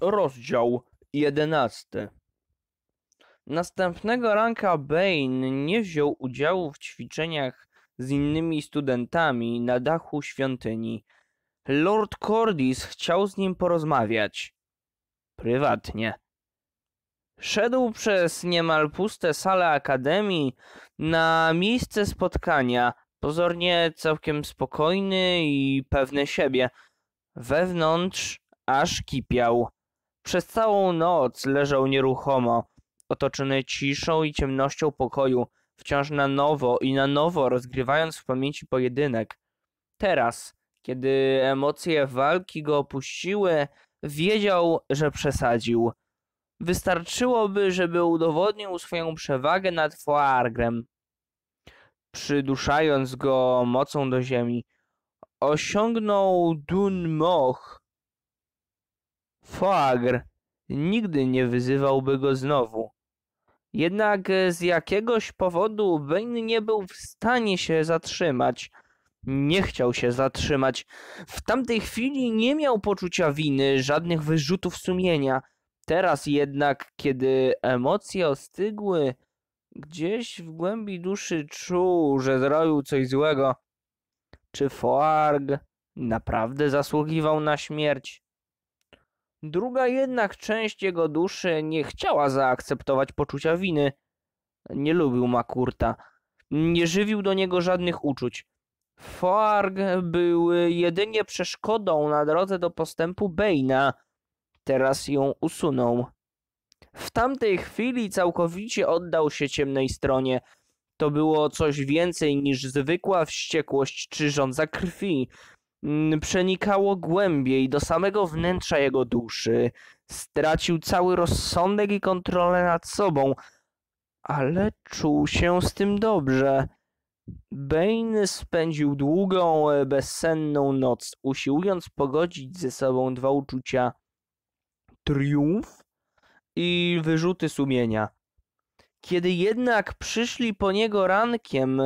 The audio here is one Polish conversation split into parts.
Rozdział 11. Następnego ranka Bane nie wziął udziału w ćwiczeniach z innymi studentami na dachu świątyni. Lord Cordis chciał z nim porozmawiać. Prywatnie. Szedł przez niemal puste sale akademii na miejsce spotkania, pozornie całkiem spokojny i pewny siebie. Wewnątrz aż kipiał. Przez całą noc leżał nieruchomo, otoczony ciszą i ciemnością pokoju, wciąż na nowo i na nowo rozgrywając w pamięci pojedynek. Teraz, kiedy emocje walki go opuściły, wiedział, że przesadził. Wystarczyłoby, żeby udowodnił swoją przewagę nad Foargrem. Przyduszając go mocą do ziemi, osiągnął Dun Moch, Foagr nigdy nie wyzywałby go znowu. Jednak e, z jakiegoś powodu Bane nie był w stanie się zatrzymać. Nie chciał się zatrzymać. W tamtej chwili nie miał poczucia winy, żadnych wyrzutów sumienia. Teraz jednak, kiedy emocje ostygły, gdzieś w głębi duszy czuł, że zrobił coś złego. Czy Foarg naprawdę zasługiwał na śmierć? Druga jednak część jego duszy nie chciała zaakceptować poczucia winy. Nie lubił Makurta. Nie żywił do niego żadnych uczuć. Farg był jedynie przeszkodą na drodze do postępu Bejna. Teraz ją usunął. W tamtej chwili całkowicie oddał się ciemnej stronie. To było coś więcej niż zwykła wściekłość czy żądza krwi. Mm, przenikało głębiej do samego wnętrza jego duszy. Stracił cały rozsądek i kontrolę nad sobą, ale czuł się z tym dobrze. Bane spędził długą, e, bezsenną noc, usiłując pogodzić ze sobą dwa uczucia: triumf i wyrzuty sumienia. Kiedy jednak przyszli po niego rankiem,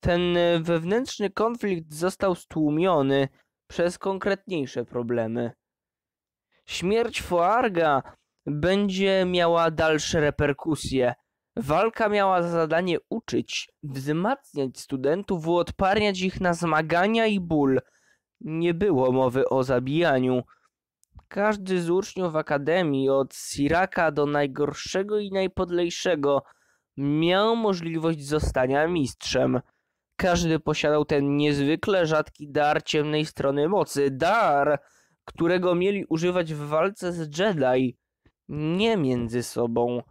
ten e, wewnętrzny konflikt został stłumiony przez konkretniejsze problemy. Śmierć Foarga będzie miała dalsze reperkusje. Walka miała za zadanie uczyć, wzmacniać studentów, uodparniać ich na zmagania i ból. Nie było mowy o zabijaniu. Każdy z uczniów akademii, od Siraka do najgorszego i najpodlejszego, miał możliwość zostania mistrzem. Każdy posiadał ten niezwykle rzadki dar ciemnej strony mocy. Dar, którego mieli używać w walce z Jedi, nie między sobą.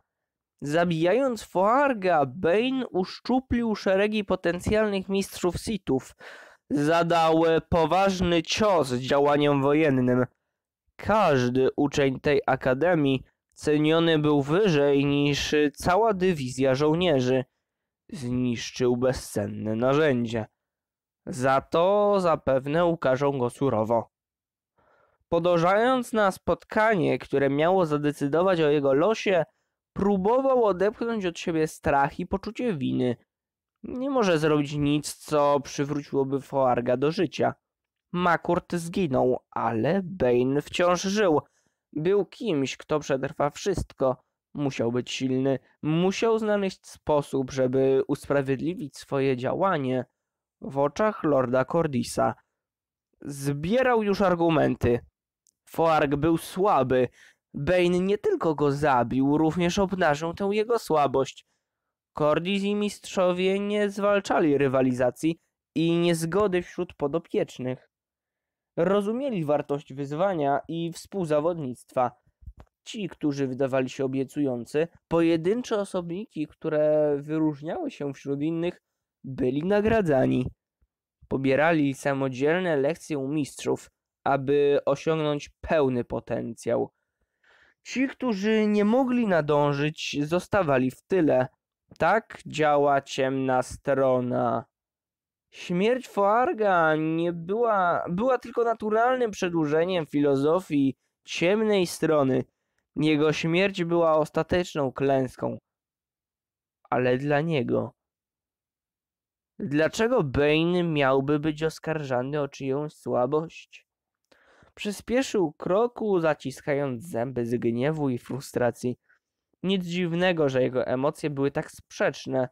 Zabijając Foarga, Bane uszczuplił szeregi potencjalnych mistrzów Sithów. Zadał poważny cios działaniom wojennym. Każdy uczeń tej akademii ceniony był wyżej niż cała dywizja żołnierzy. Zniszczył bezcenne narzędzie. Za to zapewne ukażą go surowo. Podążając na spotkanie, które miało zadecydować o jego losie, próbował odepchnąć od siebie strach i poczucie winy. Nie może zrobić nic, co przywróciłoby Foarga do życia. Makurt zginął, ale Bane wciąż żył. Był kimś, kto przetrwa wszystko, musiał być silny, musiał znaleźć sposób, żeby usprawiedliwić swoje działanie w oczach lorda Cordisa. Zbierał już argumenty. Foark był słaby. Bane nie tylko go zabił, również obnażył tę jego słabość. Cordis i mistrzowie nie zwalczali rywalizacji i niezgody wśród podopiecznych. Rozumieli wartość wyzwania i współzawodnictwa ci, którzy wydawali się obiecujący, pojedyncze osobniki, które wyróżniały się wśród innych, byli nagradzani. Pobierali samodzielne lekcje u mistrzów, aby osiągnąć pełny potencjał. Ci, którzy nie mogli nadążyć, zostawali w tyle. Tak działa ciemna strona. Śmierć Foarga nie była, była tylko naturalnym przedłużeniem filozofii ciemnej strony – jego śmierć była ostateczną klęską, ale dla niego. Dlaczego Bane miałby być oskarżany o czyjąś słabość? Przyspieszył kroku, zaciskając zęby z gniewu i frustracji. Nic dziwnego, że jego emocje były tak sprzeczne.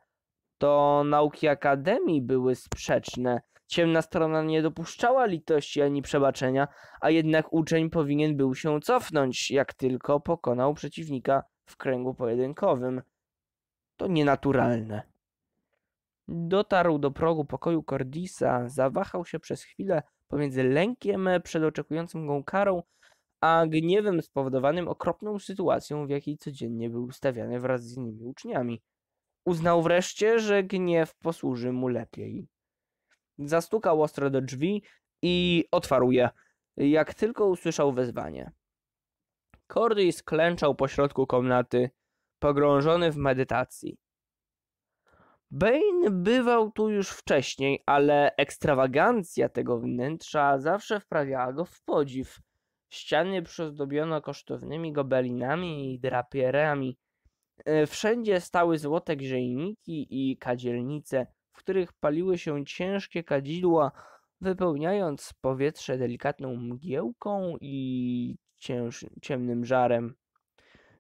To nauki Akademii były sprzeczne – Ciemna strona nie dopuszczała litości ani przebaczenia, a jednak uczeń powinien był się cofnąć, jak tylko pokonał przeciwnika w kręgu pojedynkowym. To nienaturalne. Dotarł do progu pokoju Cordisa, zawahał się przez chwilę pomiędzy lękiem przed oczekującym go karą, a gniewem spowodowanym okropną sytuacją, w jakiej codziennie był stawiany wraz z innymi uczniami. Uznał wreszcie, że gniew posłuży mu lepiej. Zastukał ostro do drzwi i otwarł je, jak tylko usłyszał wezwanie. Cordy sklęczał środku komnaty, pogrążony w medytacji. Bane bywał tu już wcześniej, ale ekstrawagancja tego wnętrza zawsze wprawiała go w podziw. Ściany przyozdobiono kosztownymi gobelinami i drapierami. E, wszędzie stały złote grzejniki i kadzielnice, w których paliły się ciężkie kadzidła, wypełniając powietrze delikatną mgiełką i cięż, ciemnym żarem.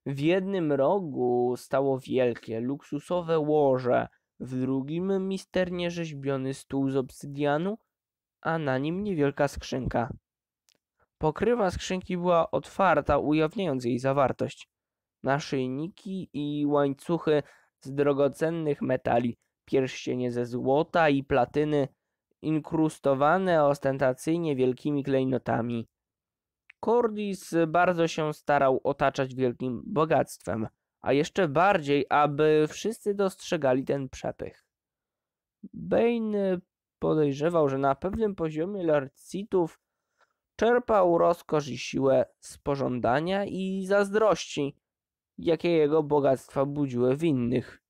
W jednym rogu stało wielkie, luksusowe łoże, w drugim misternie rzeźbiony stół z obsydianu, a na nim niewielka skrzynka. Pokrywa skrzynki była otwarta, ujawniając jej zawartość. Naszyjniki i łańcuchy z drogocennych metali, pierścienie ze złota i platyny, inkrustowane ostentacyjnie wielkimi klejnotami. Cordis bardzo się starał otaczać wielkim bogactwem, a jeszcze bardziej, aby wszyscy dostrzegali ten przepych. Bane podejrzewał, że na pewnym poziomie Larcitów czerpał rozkosz i siłę z pożądania i zazdrości, jakie jego bogactwa budziły w innych.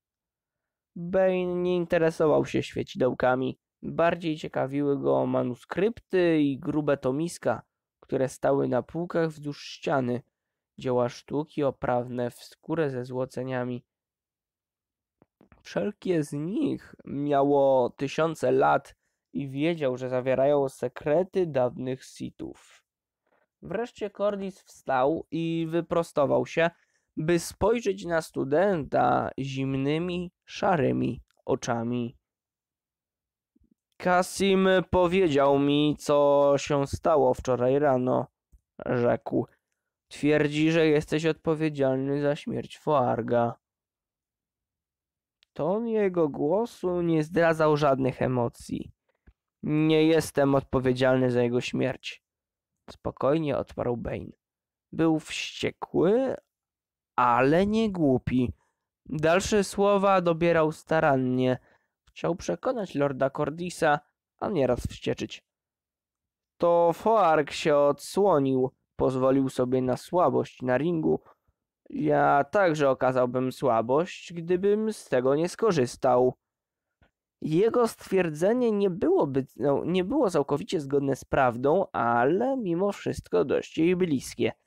Bane nie interesował się świecidełkami. Bardziej ciekawiły go manuskrypty i grube tomiska, które stały na półkach wzdłuż ściany, dzieła sztuki oprawne w skórę ze złoceniami. Wszelkie z nich miało tysiące lat i wiedział, że zawierają sekrety dawnych sitów. Wreszcie Cordis wstał i wyprostował się – by spojrzeć na studenta zimnymi, szarymi oczami. Kasim powiedział mi, co się stało wczoraj rano, rzekł. Twierdzi, że jesteś odpowiedzialny za śmierć Foarga. Ton jego głosu nie zdradzał żadnych emocji. Nie jestem odpowiedzialny za jego śmierć. Spokojnie odparł Bane. Był wściekły, ale nie głupi. Dalsze słowa dobierał starannie. Chciał przekonać lorda Cordisa, a nieraz wścieczyć. To Foark się odsłonił, pozwolił sobie na słabość na ringu. Ja także okazałbym słabość, gdybym z tego nie skorzystał. Jego stwierdzenie nie, byłoby, no, nie było całkowicie zgodne z prawdą, ale mimo wszystko dość jej bliskie –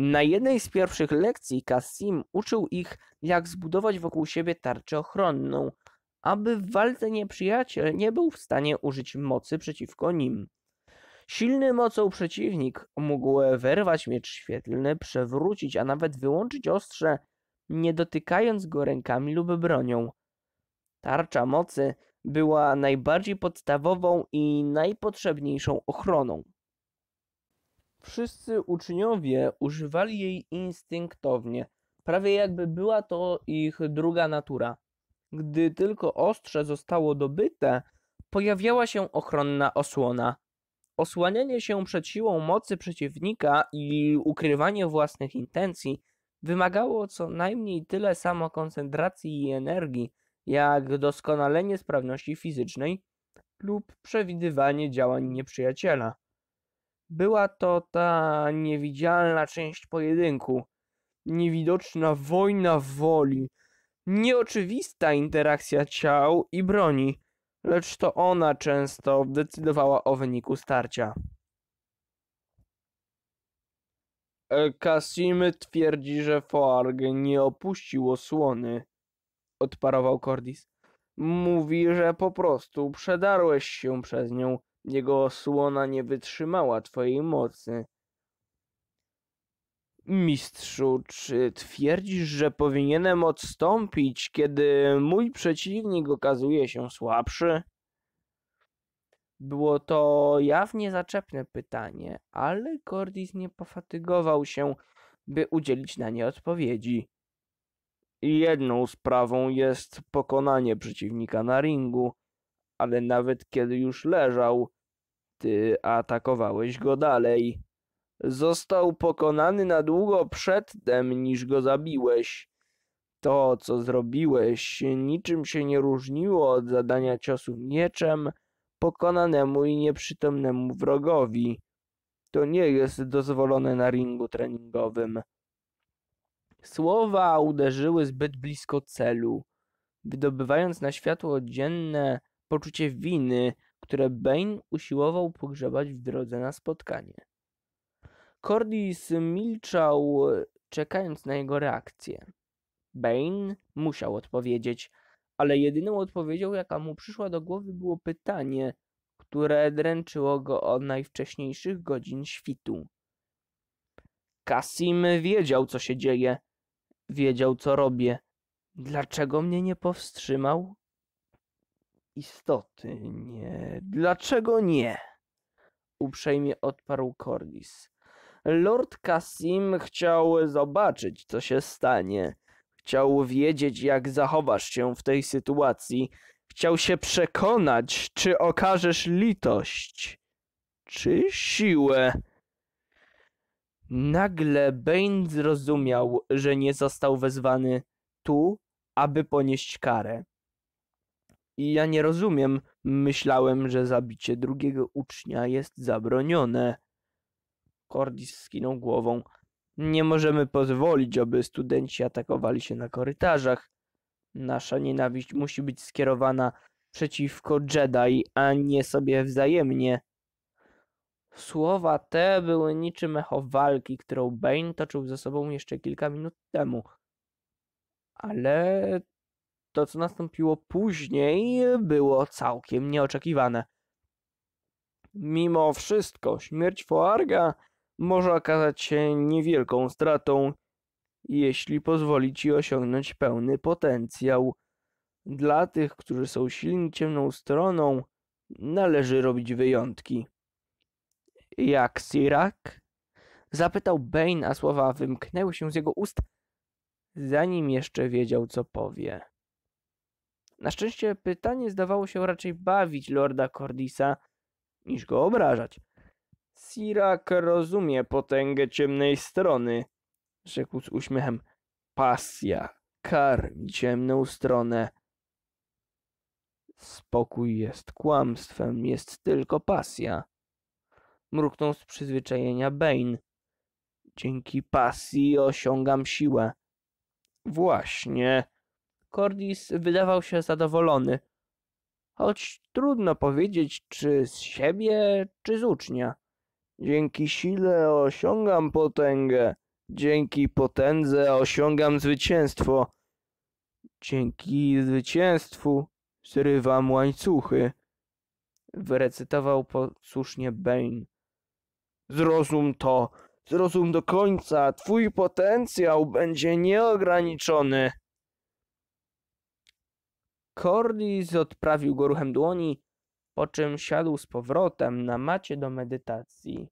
na jednej z pierwszych lekcji Kasim uczył ich, jak zbudować wokół siebie tarczę ochronną, aby w walce nieprzyjaciel nie był w stanie użyć mocy przeciwko nim. Silny mocą przeciwnik mógł wyrwać miecz świetlny, przewrócić, a nawet wyłączyć ostrze, nie dotykając go rękami lub bronią. Tarcza mocy była najbardziej podstawową i najpotrzebniejszą ochroną. Wszyscy uczniowie używali jej instynktownie, prawie jakby była to ich druga natura. Gdy tylko ostrze zostało dobyte, pojawiała się ochronna osłona. Osłanianie się przed siłą mocy przeciwnika i ukrywanie własnych intencji wymagało co najmniej tyle samo koncentracji i energii, jak doskonalenie sprawności fizycznej lub przewidywanie działań nieprzyjaciela. Była to ta niewidzialna część pojedynku, niewidoczna wojna woli, nieoczywista interakcja ciał i broni, lecz to ona często decydowała o wyniku starcia. E, Kasim twierdzi, że Forg nie opuścił osłony, odparował Cordis. Mówi, że po prostu przedarłeś się przez nią jego osłona nie wytrzymała twojej mocy. Mistrzu, czy twierdzisz, że powinienem odstąpić, kiedy mój przeciwnik okazuje się słabszy? Było to jawnie zaczepne pytanie, ale Gordis nie pofatygował się, by udzielić na nie odpowiedzi. Jedną sprawą jest pokonanie przeciwnika na ringu, ale nawet kiedy już leżał, ty atakowałeś go dalej. Został pokonany na długo przedtem, niż go zabiłeś. To, co zrobiłeś, niczym się nie różniło od zadania ciosu mieczem pokonanemu i nieprzytomnemu wrogowi. To nie jest dozwolone na ringu treningowym. Słowa uderzyły zbyt blisko celu, wydobywając na światło dzienne poczucie winy, które Bane usiłował pogrzebać w drodze na spotkanie. Cordis milczał, czekając na jego reakcję. Bane musiał odpowiedzieć, ale jedyną odpowiedzią, jaka mu przyszła do głowy, było pytanie, które dręczyło go od najwcześniejszych godzin świtu. Kasim wiedział, co się dzieje, wiedział, co robię. Dlaczego mnie nie powstrzymał? istoty nie. Dlaczego nie? Uprzejmie odparł Cordis. Lord Cassim chciał zobaczyć, co się stanie. Chciał wiedzieć, jak zachowasz się w tej sytuacji. Chciał się przekonać, czy okażesz litość, czy siłę. Nagle Bane zrozumiał, że nie został wezwany tu, aby ponieść karę. I ja nie rozumiem. Myślałem, że zabicie drugiego ucznia jest zabronione. Cordis skinął głową. Nie możemy pozwolić, aby studenci atakowali się na korytarzach. Nasza nienawiść musi być skierowana przeciwko Jedi, a nie sobie wzajemnie. Słowa te były niczym echo walki, którą Bane toczył ze sobą jeszcze kilka minut temu. Ale to, co nastąpiło później, było całkiem nieoczekiwane. Mimo wszystko, śmierć Foarga może okazać się niewielką stratą, jeśli pozwoli ci osiągnąć pełny potencjał. Dla tych, którzy są silni ciemną stroną, należy robić wyjątki. Jak Sirak? Zapytał Bane, a słowa wymknęły się z jego ust, zanim jeszcze wiedział, co powie. Na szczęście pytanie zdawało się raczej bawić lorda Cordisa niż go obrażać. Sirak rozumie potęgę ciemnej strony, rzekł z uśmiechem. Pasja karmi ciemną stronę. Spokój jest kłamstwem, jest tylko pasja. Mruknął z przyzwyczajenia Bane. Dzięki pasji osiągam siłę. Właśnie Cordis wydawał się zadowolony. Choć trudno powiedzieć, czy z siebie, czy z ucznia. Dzięki sile osiągam potęgę, dzięki potędze osiągam zwycięstwo. Dzięki zwycięstwu zrywam łańcuchy. Wyrecytował posłusznie Bane. Zrozum to, zrozum do końca, twój potencjał będzie nieograniczony. Corlys odprawił go ruchem dłoni, po czym siadł z powrotem na macie do medytacji.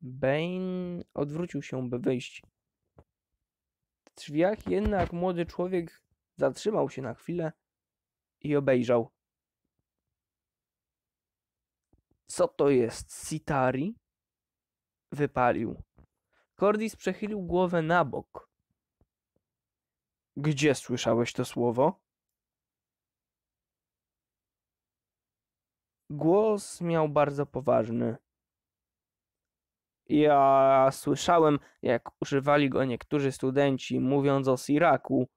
Bane odwrócił się, by wyjść. W drzwiach jednak młody człowiek zatrzymał się na chwilę i obejrzał. Co to jest, Sitari? Wypalił. Cordis przechylił głowę na bok. Gdzie słyszałeś to słowo? Głos miał bardzo poważny. Ja słyszałem, jak używali go niektórzy studenci, mówiąc o Siraku.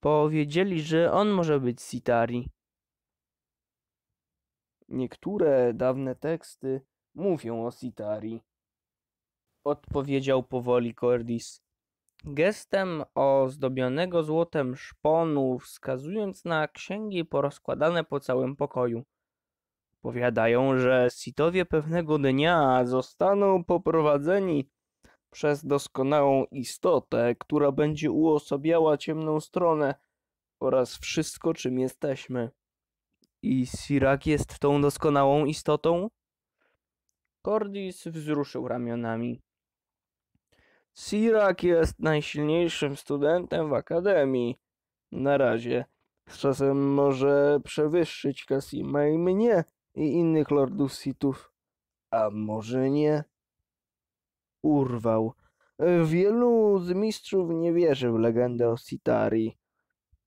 Powiedzieli, że on może być Sitari. Niektóre dawne teksty mówią o Sitari. Odpowiedział powoli Cordis. Gestem ozdobionego złotem szponu, wskazując na księgi porozkładane po całym pokoju. Powiadają, że Sitowie pewnego dnia zostaną poprowadzeni przez doskonałą istotę, która będzie uosobiała ciemną stronę oraz wszystko, czym jesteśmy. I Sirak jest tą doskonałą istotą? Cordis wzruszył ramionami. Sirak jest najsilniejszym studentem w akademii. Na razie. Z czasem może przewyższyć Kasima i mnie i innych lordów Sithów. A może nie? Urwał. Wielu z mistrzów nie wierzył w legendę o Sitarii.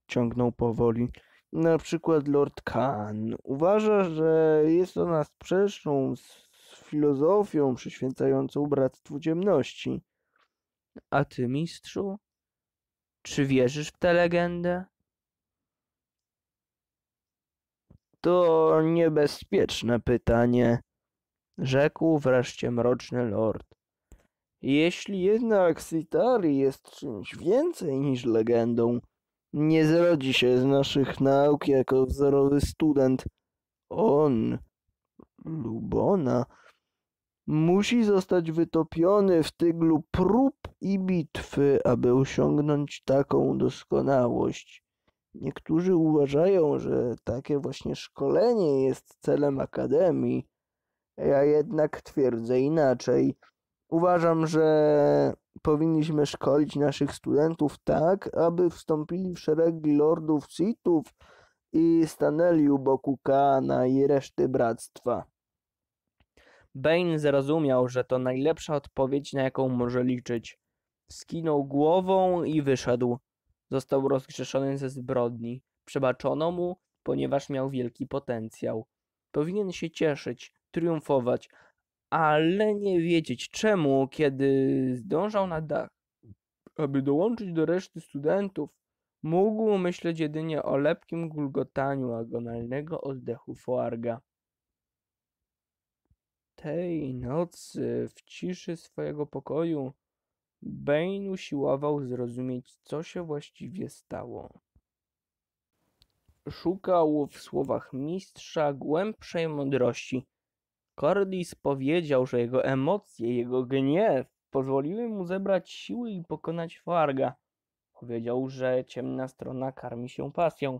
Ciągnął powoli. Na przykład Lord Khan uważa, że jest ona sprzeczną z filozofią przyświęcającą Bractwu Ciemności. A ty, mistrzu? Czy wierzysz w tę legendę? To niebezpieczne pytanie, rzekł wreszcie mroczny lord. Jeśli jednak Sitari jest czymś więcej niż legendą, nie zrodzi się z naszych nauk jako wzorowy student. On lub ona musi zostać wytopiony w tyglu prób i bitwy, aby osiągnąć taką doskonałość. Niektórzy uważają, że takie właśnie szkolenie jest celem akademii. Ja jednak twierdzę inaczej. Uważam, że powinniśmy szkolić naszych studentów tak, aby wstąpili w szeregi lordów Sithów i stanęli u boku Kana i reszty bractwa. Bane zrozumiał, że to najlepsza odpowiedź, na jaką może liczyć. Skinął głową i wyszedł. Został rozgrzeszony ze zbrodni. Przebaczono mu, ponieważ miał wielki potencjał. Powinien się cieszyć, triumfować, ale nie wiedzieć czemu, kiedy zdążał na dach, aby dołączyć do reszty studentów, mógł myśleć jedynie o lepkim gulgotaniu agonalnego oddechu Foarga. Tej nocy w ciszy swojego pokoju Bane usiłował zrozumieć, co się właściwie stało. Szukał w słowach mistrza głębszej mądrości. Cordis powiedział, że jego emocje, jego gniew pozwoliły mu zebrać siły i pokonać Farga. Powiedział, że ciemna strona karmi się pasją.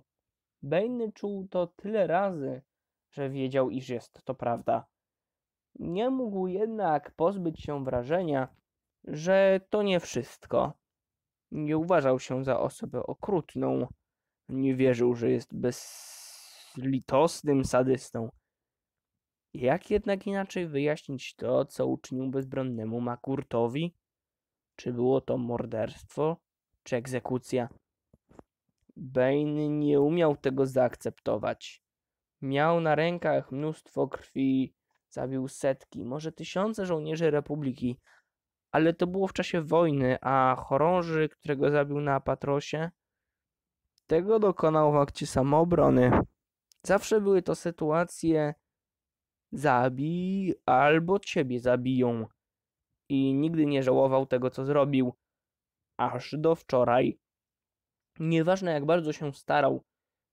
Bane czuł to tyle razy, że wiedział, iż jest to prawda. Nie mógł jednak pozbyć się wrażenia, że to nie wszystko. Nie uważał się za osobę okrutną. Nie wierzył, że jest bezlitosnym sadystą. Jak jednak inaczej wyjaśnić to, co uczynił bezbronnemu Makurtowi? Czy było to morderstwo, czy egzekucja? Bane nie umiał tego zaakceptować. Miał na rękach mnóstwo krwi, zabił setki, może tysiące żołnierzy Republiki, ale to było w czasie wojny, a chorąży, którego zabił na Patrosie, tego dokonał w akcie samoobrony. Zawsze były to sytuacje zabij albo ciebie zabiją. I nigdy nie żałował tego, co zrobił. Aż do wczoraj. Nieważne jak bardzo się starał,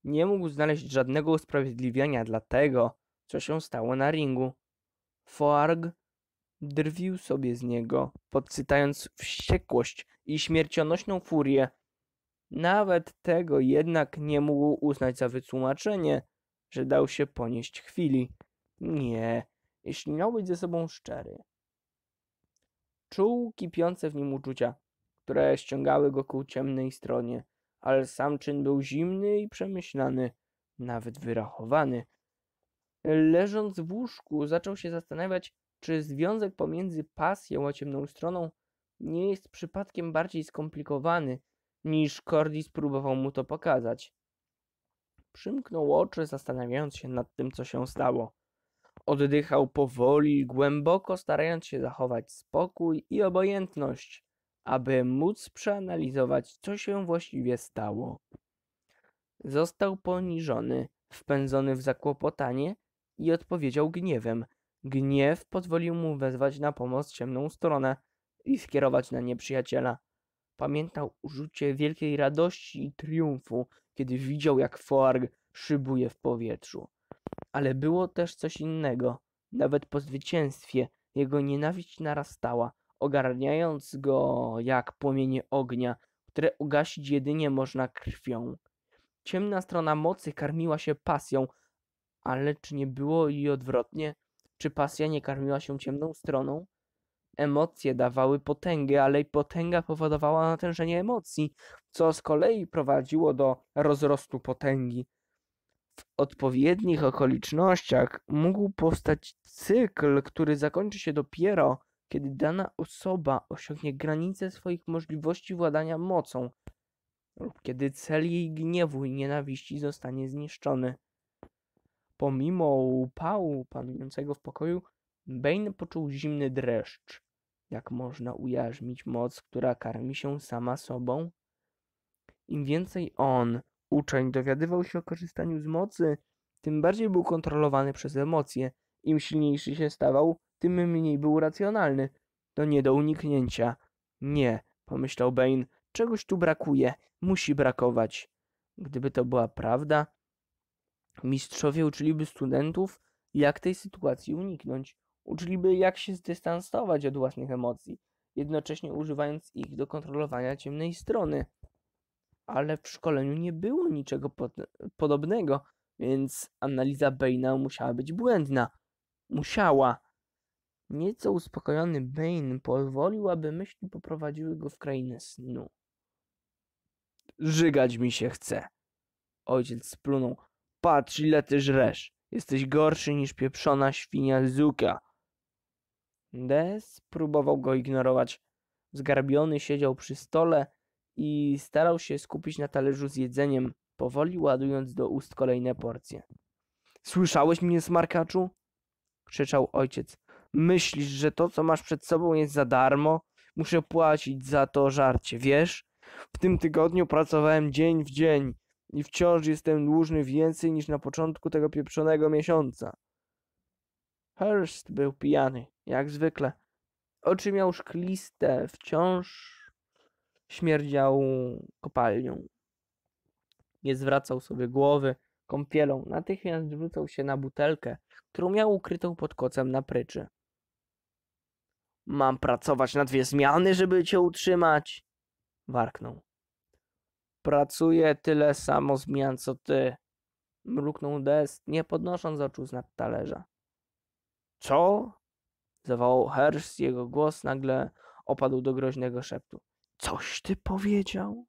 nie mógł znaleźć żadnego usprawiedliwienia dla tego, co się stało na ringu. Foarg drwił sobie z niego, podsycając wściekłość i śmiercionośną furię. Nawet tego jednak nie mógł uznać za wytłumaczenie, że dał się ponieść chwili. Nie, jeśli miał być ze sobą szczery. Czuł kipiące w nim uczucia, które ściągały go ku ciemnej stronie, ale sam czyn był zimny i przemyślany, nawet wyrachowany – Leżąc w łóżku, zaczął się zastanawiać, czy związek pomiędzy pasją a ciemną stroną nie jest przypadkiem bardziej skomplikowany, niż Cordy spróbował mu to pokazać. Przymknął oczy, zastanawiając się nad tym, co się stało. Oddychał powoli, głęboko, starając się zachować spokój i obojętność, aby móc przeanalizować, co się właściwie stało. Został poniżony, wpędzony w zakłopotanie i odpowiedział gniewem. Gniew pozwolił mu wezwać na pomoc ciemną stronę i skierować na nieprzyjaciela. Pamiętał uczucie wielkiej radości i triumfu, kiedy widział, jak Forg szybuje w powietrzu. Ale było też coś innego. Nawet po zwycięstwie jego nienawiść narastała, ogarniając go jak płomienie ognia, które ugasić jedynie można krwią. Ciemna strona mocy karmiła się pasją, ale czy nie było i odwrotnie? Czy pasja nie karmiła się ciemną stroną? Emocje dawały potęgę, ale i potęga powodowała natężenie emocji, co z kolei prowadziło do rozrostu potęgi. W odpowiednich okolicznościach mógł powstać cykl, który zakończy się dopiero, kiedy dana osoba osiągnie granice swoich możliwości władania mocą lub kiedy cel jej gniewu i nienawiści zostanie zniszczony. Pomimo upału panującego w pokoju, Bane poczuł zimny dreszcz. Jak można ujarzmić moc, która karmi się sama sobą? Im więcej on, uczeń, dowiadywał się o korzystaniu z mocy, tym bardziej był kontrolowany przez emocje. Im silniejszy się stawał, tym mniej był racjonalny. To nie do uniknięcia. Nie, pomyślał Bane, czegoś tu brakuje, musi brakować. Gdyby to była prawda, Mistrzowie uczyliby studentów, jak tej sytuacji uniknąć. Uczyliby, jak się zdystansować od własnych emocji, jednocześnie używając ich do kontrolowania ciemnej strony. Ale w szkoleniu nie było niczego pod podobnego, więc analiza Baina musiała być błędna. Musiała. Nieco uspokojony Bain pozwolił, aby myśli poprowadziły go w krainę snu. Żygać mi się chce. Ojciec splunął. Patrz, ile ty żresz. Jesteś gorszy niż pieprzona świnia Zuka. Des próbował go ignorować. Zgarbiony siedział przy stole i starał się skupić na talerzu z jedzeniem, powoli ładując do ust kolejne porcje. Słyszałeś mnie, smarkaczu? krzyczał ojciec. Myślisz, że to, co masz przed sobą, jest za darmo? Muszę płacić za to żarcie, wiesz? W tym tygodniu pracowałem dzień w dzień i wciąż jestem dłużny więcej niż na początku tego pieprzonego miesiąca. Hurst był pijany, jak zwykle. Oczy miał szkliste, wciąż śmierdział kopalnią. Nie zwracał sobie głowy kąpielą, natychmiast rzucał się na butelkę, którą miał ukrytą pod kocem na pryczy. Mam pracować na dwie zmiany, żeby cię utrzymać, warknął. Pracuje tyle samo zmian co ty. Mruknął Des, nie podnosząc oczu z nad talerza. Co? Zawołał Hersz, jego głos nagle opadł do groźnego szeptu. Coś ty powiedział?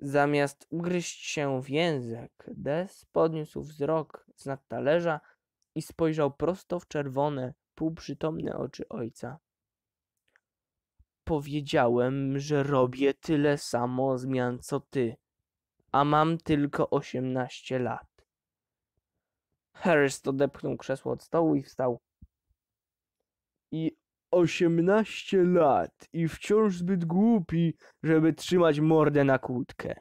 Zamiast ugryźć się w język, Des podniósł wzrok z nad talerza i spojrzał prosto w czerwone, półprzytomne oczy ojca powiedziałem, że robię tyle samo zmian co ty, a mam tylko 18 lat. Harris odepchnął krzesło od stołu i wstał. I 18 lat i wciąż zbyt głupi, żeby trzymać mordę na kłódkę.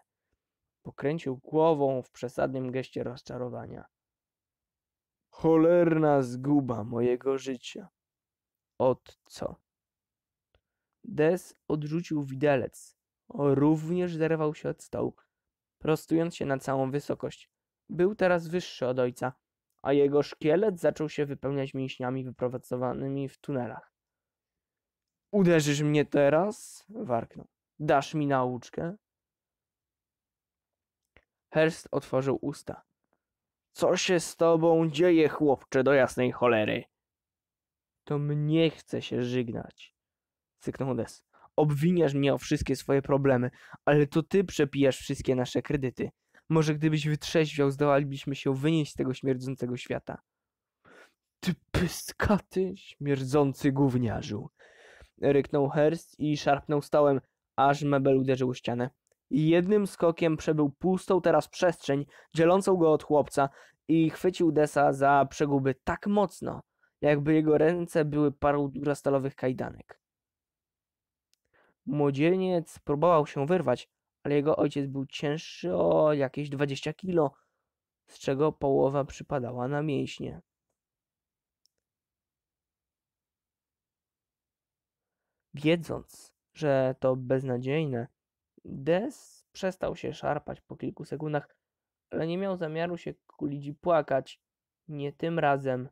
Pokręcił głową w przesadnym geście rozczarowania. Cholerna zguba mojego życia. Od co? Des odrzucił widelec. Również zerwał się od stołu, prostując się na całą wysokość. Był teraz wyższy od ojca, a jego szkielet zaczął się wypełniać mięśniami wyprowadzowanymi w tunelach. Uderzysz mnie teraz? warknął. Dasz mi nauczkę? Herst otworzył usta. Co się z tobą dzieje, chłopcze, do jasnej cholery? To mnie chce się żegnać. Syknął Des. Obwiniasz mnie o wszystkie swoje problemy, ale to ty przepijasz wszystkie nasze kredyty. Może gdybyś wytrzeźwiał, zdołalibyśmy się wynieść z tego śmierdzącego świata. Ty pyskaty, śmierdzący gówniarzu! Ryknął Herst i szarpnął stołem, aż mebel uderzył ścianę. Jednym skokiem przebył pustą teraz przestrzeń, dzielącą go od chłopca i chwycił Desa za przeguby tak mocno, jakby jego ręce były parą durastalowych kajdanek. Młodzieniec próbował się wyrwać, ale jego ojciec był cięższy o jakieś 20 kilo, z czego połowa przypadała na mięśnie. Wiedząc, że to beznadziejne, Des przestał się szarpać po kilku sekundach, ale nie miał zamiaru się ku lidzi płakać. Nie tym razem.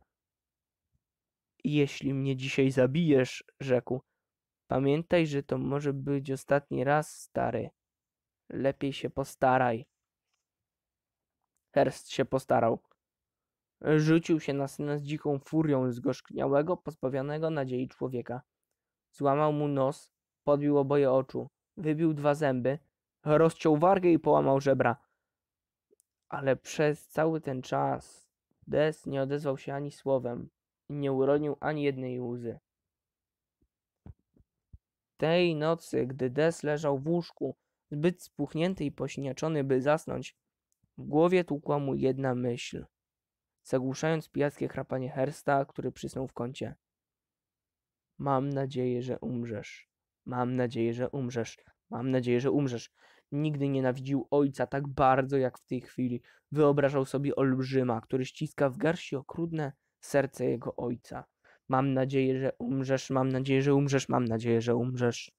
Jeśli mnie dzisiaj zabijesz, rzekł, Pamiętaj, że to może być ostatni raz, stary. Lepiej się postaraj. Herst się postarał. Rzucił się na syna z dziką furią zgorzkniałego, pozbawionego nadziei człowieka. Złamał mu nos, podbił oboje oczu, wybił dwa zęby, rozciął wargę i połamał żebra. Ale przez cały ten czas Des nie odezwał się ani słowem, nie uronił ani jednej łzy. Tej nocy, gdy Des leżał w łóżku, zbyt spuchnięty i pośniaczony, by zasnąć, w głowie tłukła mu jedna myśl, zagłuszając pijackie chrapanie Hersta, który przysnął w kącie. Mam nadzieję, że umrzesz. Mam nadzieję, że umrzesz. Mam nadzieję, że umrzesz. Nigdy nienawidził ojca tak bardzo jak w tej chwili. Wyobrażał sobie olbrzyma, który ściska w garści okrutne serce jego ojca. Mam nadzieję, że umrzesz, mam nadzieję, że umrzesz, mam nadzieję, że umrzesz.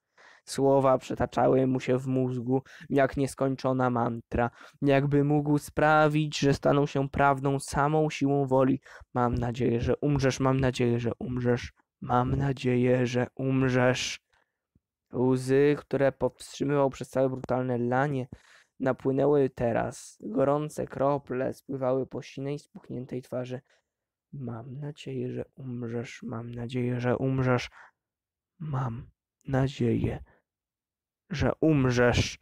Słowa przetaczały mu się w mózgu, jak nieskończona mantra, jakby mógł sprawić, że staną się prawdą samą siłą woli. Mam nadzieję, że umrzesz, mam nadzieję, że umrzesz, mam nadzieję, że umrzesz. Łzy, które powstrzymywał przez całe brutalne lanie, napłynęły teraz. Gorące krople spływały po sinej, spuchniętej twarzy. Mam nadzieję, że umrzesz. Mam nadzieję, że umrzesz. Mam nadzieję, że umrzesz.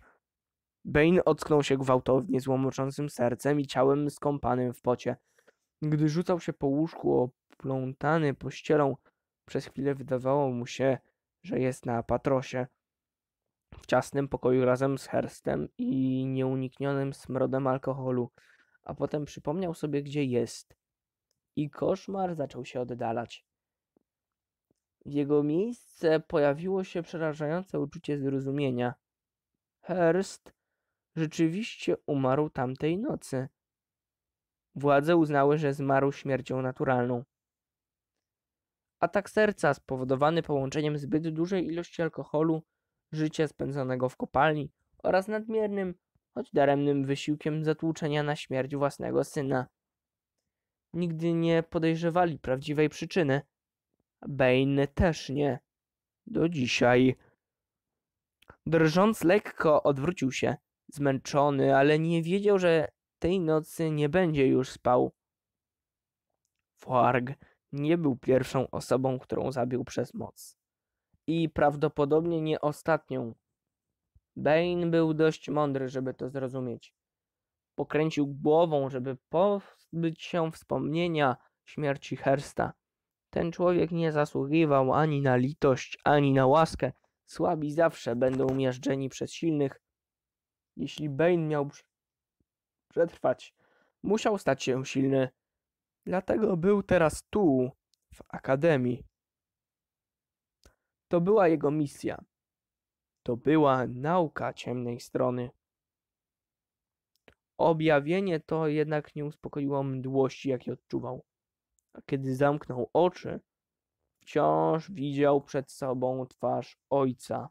Bane ocknął się gwałtownie, złomoczącym sercem i ciałem skąpanym w pocie. Gdy rzucał się po łóżku oplątany pościelą, przez chwilę wydawało mu się, że jest na patrosie. W ciasnym pokoju razem z Herstem i nieuniknionym smrodem alkoholu, a potem przypomniał sobie, gdzie jest i koszmar zaczął się oddalać. W jego miejsce pojawiło się przerażające uczucie zrozumienia. Hearst rzeczywiście umarł tamtej nocy. Władze uznały, że zmarł śmiercią naturalną. Atak serca spowodowany połączeniem zbyt dużej ilości alkoholu, życia spędzonego w kopalni oraz nadmiernym, choć daremnym wysiłkiem zatłuczenia na śmierć własnego syna nigdy nie podejrzewali prawdziwej przyczyny. Bane też nie. Do dzisiaj. Drżąc lekko odwrócił się, zmęczony, ale nie wiedział, że tej nocy nie będzie już spał. Forg nie był pierwszą osobą, którą zabił przez moc. I prawdopodobnie nie ostatnią. Bane był dość mądry, żeby to zrozumieć. Pokręcił głową, żeby po pozbyć się wspomnienia śmierci Hersta. Ten człowiek nie zasługiwał ani na litość, ani na łaskę. Słabi zawsze będą umiażdżeni przez silnych. Jeśli Bane miał przetrwać, musiał stać się silny. Dlatego był teraz tu, w Akademii. To była jego misja. To była nauka ciemnej strony. Objawienie to jednak nie uspokoiło mdłości, jakiej odczuwał. A kiedy zamknął oczy, wciąż widział przed sobą twarz ojca.